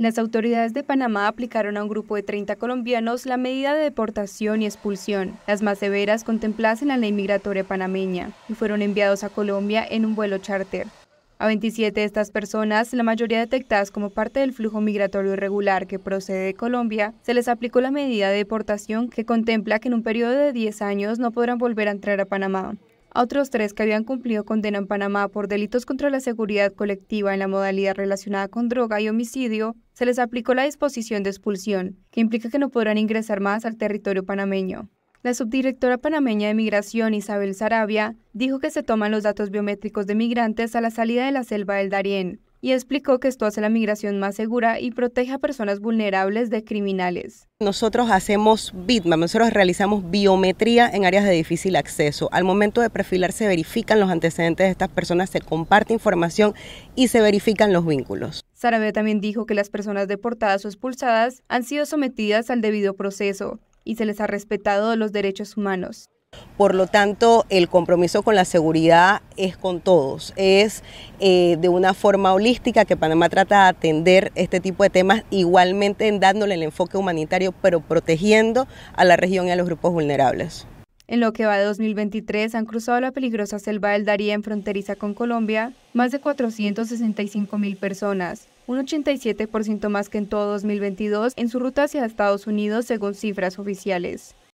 Las autoridades de Panamá aplicaron a un grupo de 30 colombianos la medida de deportación y expulsión, las más severas contempladas en la ley migratoria panameña, y fueron enviados a Colombia en un vuelo charter. A 27 de estas personas, la mayoría detectadas como parte del flujo migratorio irregular que procede de Colombia, se les aplicó la medida de deportación que contempla que en un periodo de 10 años no podrán volver a entrar a Panamá. A otros tres que habían cumplido condena en Panamá por delitos contra la seguridad colectiva en la modalidad relacionada con droga y homicidio, se les aplicó la disposición de expulsión, que implica que no podrán ingresar más al territorio panameño. La subdirectora panameña de Migración, Isabel Sarabia, dijo que se toman los datos biométricos de migrantes a la salida de la selva del Darién y explicó que esto hace la migración más segura y protege a personas vulnerables de criminales. Nosotros hacemos BITMAP, nosotros realizamos biometría en áreas de difícil acceso. Al momento de perfilar se verifican los antecedentes de estas personas, se comparte información y se verifican los vínculos. Sarabia también dijo que las personas deportadas o expulsadas han sido sometidas al debido proceso y se les ha respetado los derechos humanos. Por lo tanto, el compromiso con la seguridad es con todos, es eh, de una forma holística que Panamá trata de atender este tipo de temas, igualmente dándole el enfoque humanitario, pero protegiendo a la región y a los grupos vulnerables. En lo que va de 2023, han cruzado la peligrosa selva del en fronteriza con Colombia más de 465 mil personas, un 87% más que en todo 2022 en su ruta hacia Estados Unidos, según cifras oficiales.